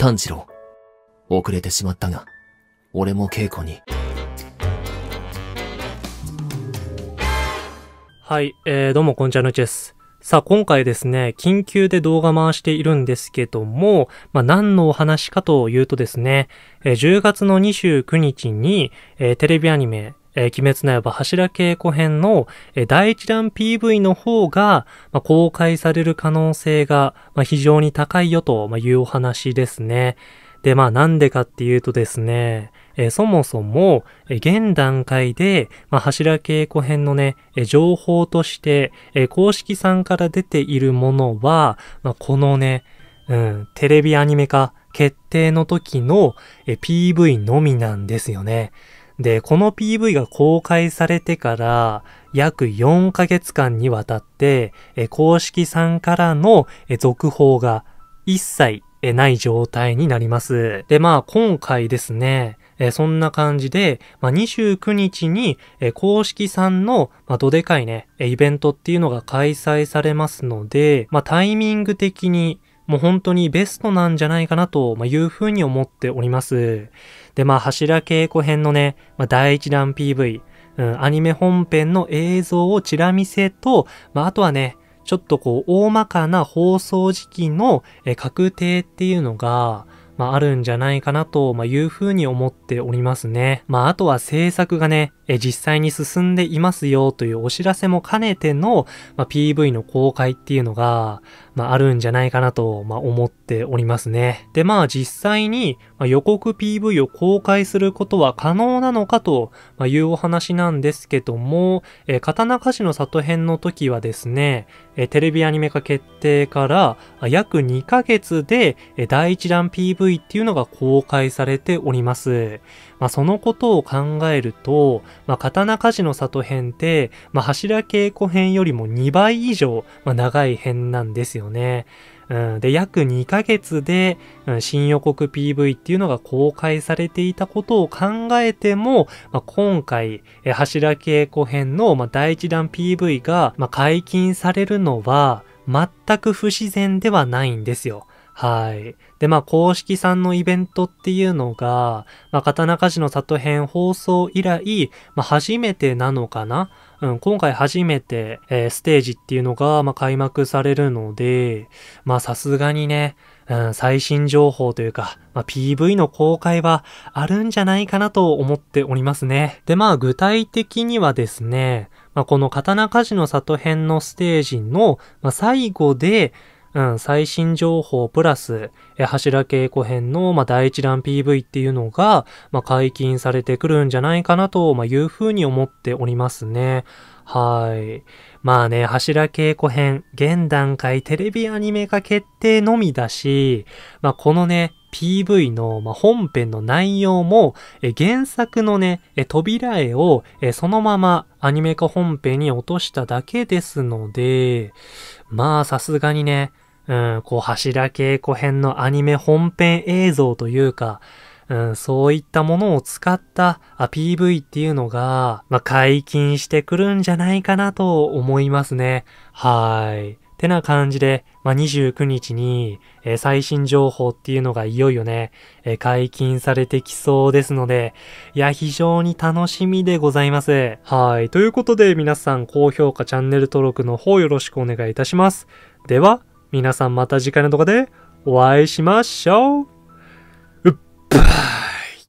炭治郎。遅れてしまったが、俺も稽古に。はい、えー、どうも、こんちゃのちです。さあ、今回ですね、緊急で動画回しているんですけども、まあ、何のお話かというとですね、えー、10月の29日に、えー、テレビアニメ、えー、鬼滅の刃柱稽古編の、えー、第一弾 PV の方が、まあ、公開される可能性が、まあ、非常に高いよと、いうお話ですね。で、まあなんでかっていうとですね、えー、そもそも、え現段階で、まあ、柱稽古編のね、え情報として、え公式さんから出ているものは、まあ、このね、うん、テレビアニメ化決定の時の、え PV のみなんですよね。で、この PV が公開されてから約4ヶ月間にわたって、え公式さんからのえ続報が一切えない状態になります。で、まあ今回ですね、えそんな感じで、まあ、29日に、え公式さんの、まあ、どでかいね、イベントっていうのが開催されますので、まあ、タイミング的に、もう本当にベストなんじゃないかなというふうに思っております。で、まあ、柱稽古編のね、まあ、第1弾 PV、うん、アニメ本編の映像をチラ見せと、まあ、あとはね、ちょっとこう、大まかな放送時期の確定っていうのが、まあ、あるんじゃないかなと、まあ、いうふうに思っておりますね。まあ、あとは制作がね、え実際に進んでいますよというお知らせも兼ねての、まあ、PV の公開っていうのが、まあ、あるんじゃないかなと、まあ、思ってっておりますね。で、まあ実際に予告 PV を公開することは可能なのかというお話なんですけども、え刀鍛冶の里編の時はですね、えテレビアニメ化決定から約2ヶ月で第1弾 PV っていうのが公開されております。まあ、そのことを考えると、まあ、刀鍛冶の里編って、まあ、柱稽古編よりも2倍以上、ま長い編なんですよね。ん、で、約2ヶ月で、うん、新予告 PV っていうのが公開されていたことを考えても、まあ、今回、え柱稽古編の、まあ、第1弾 PV が、まあ、解禁されるのは、全く不自然ではないんですよ。はい。で、まあ、公式さんのイベントっていうのが、まあ、刀鍛冶の里編放送以来、まあ、初めてなのかなうん、今回初めて、えー、ステージっていうのが、まあ、開幕されるので、まあ、さすがにね、うん、最新情報というか、まあ、PV の公開はあるんじゃないかなと思っておりますね。で、まあ、具体的にはですね、まあ、この刀鍛冶の里編のステージの、まあ、最後で、うん、最新情報プラス、え柱稽古編の、まあ、第一弾 PV っていうのが、まあ、解禁されてくるんじゃないかなと、まあ、いうふうに思っておりますね。はい。まあね、柱稽古編、現段階テレビアニメ化決定のみだし、まあこのね、PV の、まあ、本編の内容も、え原作のね、え扉絵を、えそのままアニメ化本編に落としただけですので、まあさすがにね、うん、こう柱稽古編のアニメ本編映像というか、うん、そういったものを使ったあ PV っていうのが、まあ、解禁してくるんじゃないかなと思いますね。はい。てな感じで、まあ、29日に、えー、最新情報っていうのがいよいよね、えー、解禁されてきそうですので、いや、非常に楽しみでございます。はい。ということで皆さん高評価、チャンネル登録の方よろしくお願いいたします。では、皆さんまた次回の動画でお会いしましょう。うっばー